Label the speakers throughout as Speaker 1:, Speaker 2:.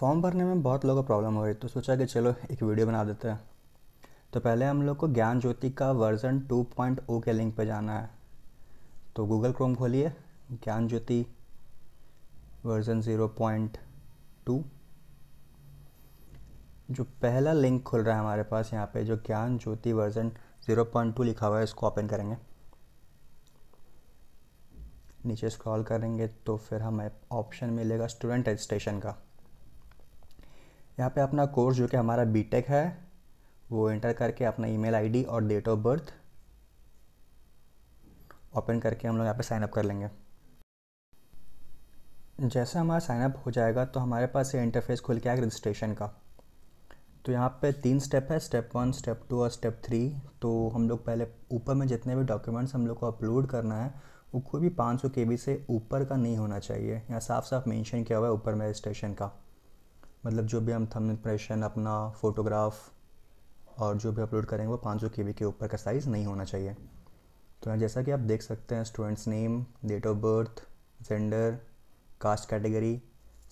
Speaker 1: form भरने में बहुत लोगों को प्रॉब्लम हो रही तो सोचा कि चलो एक वीडियो बना देते हैं तो पहले हम लोग को ज्ञान ज्योति का वर्जन 2.0 के लिंक पर जाना है तो गूगल क्रोम खोलिए ज्ञान ज्योति वर्जन 0.2 जो पहला लिंक खुल रहा है हमारे पास यहाँ पे जो ज्ञान ज्योति वर्जन 0.2 लिखा हुआ है इसको ओपन करेंगे नीचे स्क्रॉल करेंगे तो फिर हमें ऑप्शन मिलेगा स्टूडेंट रजिस्ट्रेशन का यहाँ पे अपना कोर्स जो कि हमारा बीटेक है वो एंटर करके अपना ईमेल आईडी और डेट ऑफ बर्थ ओपन करके हम लोग यहाँ पे साइनअप कर लेंगे जैसे हमारा साइनअप हो जाएगा तो हमारे पास ये इंटरफेस खुल के आएगा रजिस्ट्रेशन का तो यहाँ पे तीन स्टेप है स्टेप वन स्टेप टू और स्टेप थ्री तो हम लोग पहले ऊपर में जितने भी डॉक्यूमेंट्स हम लोग को अपलोड करना है वो कोई भी 500 सौ से ऊपर का नहीं होना चाहिए यहाँ साफ साफ मेंशन किया हुआ है ऊपर में रजिस्ट्रेशन का मतलब जो भी हम थम इम्प्रेशन अपना फ़ोटोग्राफ और जो भी अपलोड करेंगे वो पाँच सौ के ऊपर का साइज़ नहीं होना चाहिए तो यहाँ जैसा कि आप देख सकते हैं students name date of birth gender caste category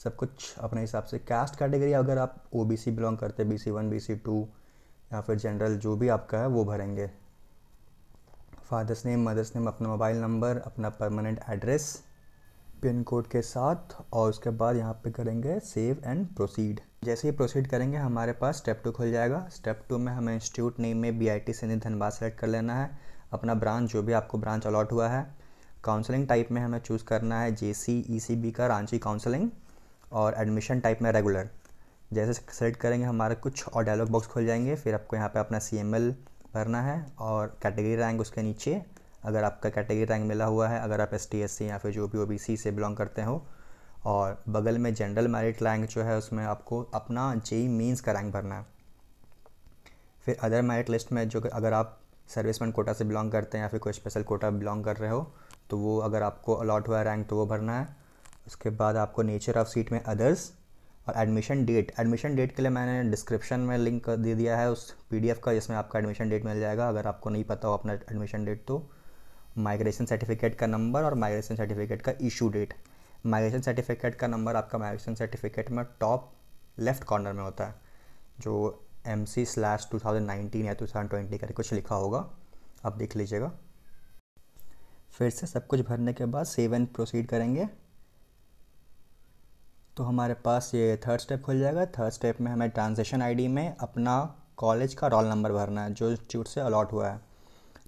Speaker 1: सब कुछ अपने हिसाब से कास्ट कैटेगरी अगर आप ओ बी सी बिलोंग करते हैं B C one B C two या फिर जनरल जो भी आपका है वो भरेंगे फादर्स नेम मदर्स नेम अपना मोबाइल नंबर अपना परमानेंट एड्रेस पिन कोड के साथ और उसके बाद यहाँ पे करेंगे सेव एंड प्रोसीड जैसे ही प्रोसीड करेंगे हमारे पास स्टेप टू खुल जाएगा स्टेप टू में हमें इंस्टीट्यूट नेम में B I T Sindri Dhanbad select कर लेना है अपना ब्रांच जो भी आपको ब्रांच अलॉट हुआ है काउंसलिंग टाइप में हमें चूज़ करना है जे सी ई सी बी का रांची काउंसलिंग और एडमिशन टाइप में रेगुलर जैसे सेलेक्ट करेंगे हमारे कुछ और डायलॉग बॉक्स खुल जाएंगे फिर आपको यहाँ पे अपना सी एम एल भरना है और कैटेगरी रैंक उसके नीचे अगर आपका कैटेगरी रैंक मिला हुआ है अगर आप एस टी एस सी या फिर जो भी ओ बी सी से बिलोंग करते हो और बगल में जनरल मेरिट रैंक जो है उसमें आपको अपना जेई मीन्स का रैंक भरना है फिर अदर मेरिट लिस्ट में जो अगर आप सर्विसमैन कोटा से बिलोंग करते हैं या फिर कोई स्पेशल कोटा बिलोंग कर रहे हो तो वो अगर आपको अलॉट हुआ रैंक तो वो भरना है उसके बाद आपको नेचर ऑफ सीट में अदर्स और एडमिशन डेट एडमिशन डेट के लिए मैंने डिस्क्रिप्शन में लिंक दे दिया है उस पीडीएफ का जिसमें आपका एडमिशन डेट मिल जाएगा अगर आपको नहीं पता हो अपना एडमिशन डेट तो माइग्रेशन सर्टिफिकेट का नंबर और माइग्रेशन सर्टिफिकेट का इशू डेट माइग्रेशन सर्टिफिकेट का नंबर आपका माइग्रेशन सर्टिफिकेट में टॉप लेफ्ट कॉर्नर में होता है जो M C slash two thousand nineteen या टू थाउजेंड ट्वेंटी करके कुछ लिखा होगा आप देख लीजिएगा फिर से सब कुछ भरने के बाद सेव एंड प्रोसीड करेंगे तो हमारे पास ये थर्ड स्टेप खुल जाएगा थर्ड स्टेप में हमें ट्रांजेक्शन आईडी में अपना कॉलेज का रोल नंबर भरना है जो इंस्टीट्यूट से अलॉट हुआ है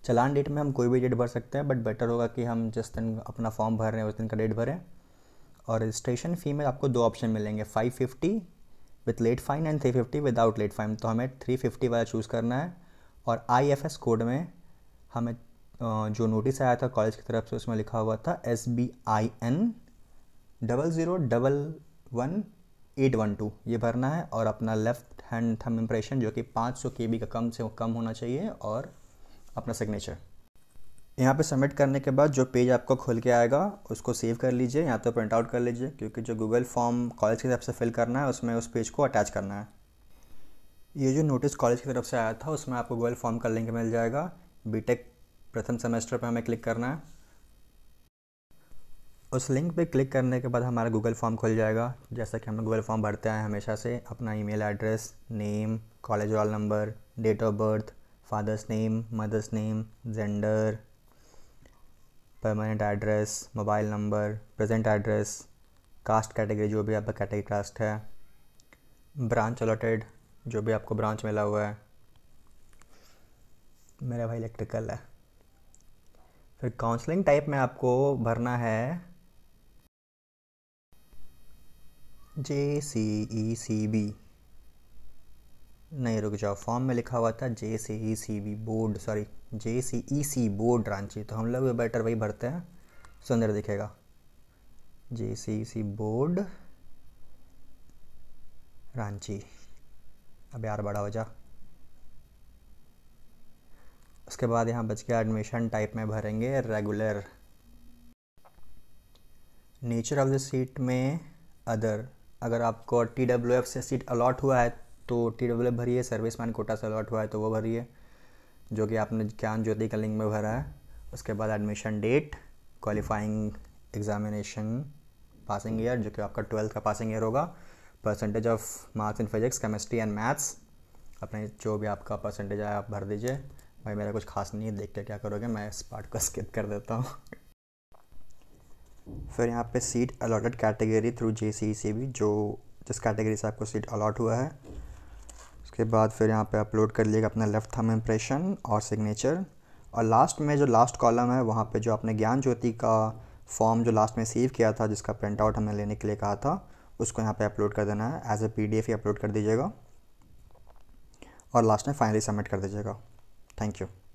Speaker 1: चलान डेट में हम कोई भी डेट भर सकते हैं बट बेटर होगा कि हम जिस दिन अपना फॉर्म भर रहे हैं उस दिन का डेट भरें और रजिस्ट्रेशन फ़ी में आपको दो ऑप्शन मिलेंगे five fifty with late fine and three fifty without late fine तो हमें थ्री फिफ्टी वाला चूज़ करना है और आई एफ एस कोड में हमें जो नोटिस आया था कॉलेज की तरफ से उसमें लिखा हुआ था S B I N double zero double one eight one two ये भरना है और अपना लेफ़्ट हैंड थम इम्प्रेशन जो कि पाँच सौ के बी का कम से कम होना चाहिए और अपना सिग्नेचर यहाँ पे सबमिट करने के बाद जो पेज आपको खुल के आएगा उसको सेव कर लीजिए या तो प्रिंट आउट कर लीजिए क्योंकि जो गूगल फॉर्म कॉलेज की तरफ से फिल करना है उसमें उस पेज को अटैच करना है ये जो नोटिस कॉलेज की तरफ से आया था उसमें आपको गूगल फॉर्म का लिंक मिल जाएगा बीटेक प्रथम सेमेस्टर पर हमें क्लिक करना है उस लिंक पे क्लिक करने के बाद हमारा गूगल फॉर्म खुल जाएगा जैसा कि हम गूगल फॉर्म भरते हैं हमेशा से अपना email address name college roll number date of birth father's name mother's name gender permanent address mobile number present address caste category जो भी आपका कैटेगरी कास्ट है ब्रांच अलॉटेड जो भी आपको ब्रांच मिला हुआ है मेरा भाई इलेक्ट्रिकल है फिर काउंसलिंग टाइप में आपको भरना है जे सी ई सी बी नहीं रुक जाओ फॉर्म में लिखा हुआ था J C E C B board sorry J C E C board Ranchi तो हम लोग भी बेटर वही भरते हैं सुंदर दिखेगा जे C E C board Ranchi अब यार बड़ा हो जा उसके बाद यहाँ बच के एडमिशन टाइप में भरेंगे regular nature of the seat में अदर अगर आपको टी डब्ल्यू एफ से सीट अलॉट हुआ है तो टी डब्ल्यू भरिए सर्विस मैन कोटा से अलॉट हुआ है तो वो भरिए जो कि आपने ज्ञान ज्योति का लिंक में भरा है उसके बाद admission date qualifying examination passing year जो कि आपका ट्वेल्थ का पासिंग ईयर होगा percentage of marks in physics chemistry and maths अपने जो भी आपका परसेंटेज है आप भर दीजिए भाई मेरा कुछ खास नहीं है देख के क्या करोगे मैं इस पार्ट को स्किप कर देता हूँ फिर यहाँ पे seat allotted category through J C C B जो जिस कैटेगरी से आपको सीट अलॉट हुआ है उसके बाद फिर यहाँ पे अपलोड कर लिएगा अपना लेफ़्ट थम इम्प्रेशन और सिग्नेचर और लास्ट में जो लास्ट कॉलम है वहाँ पे जो आपने ज्ञान ज्योति का फॉर्म जो लास्ट में सेव किया था जिसका प्रिंट आउट हमने लेने के लिए कहा था उसको यहाँ पे अपलोड कर देना है as a P D F ही अपलोड कर दीजिएगा और लास्ट में फाइनली सबमिट कर दीजिएगा थैंक यू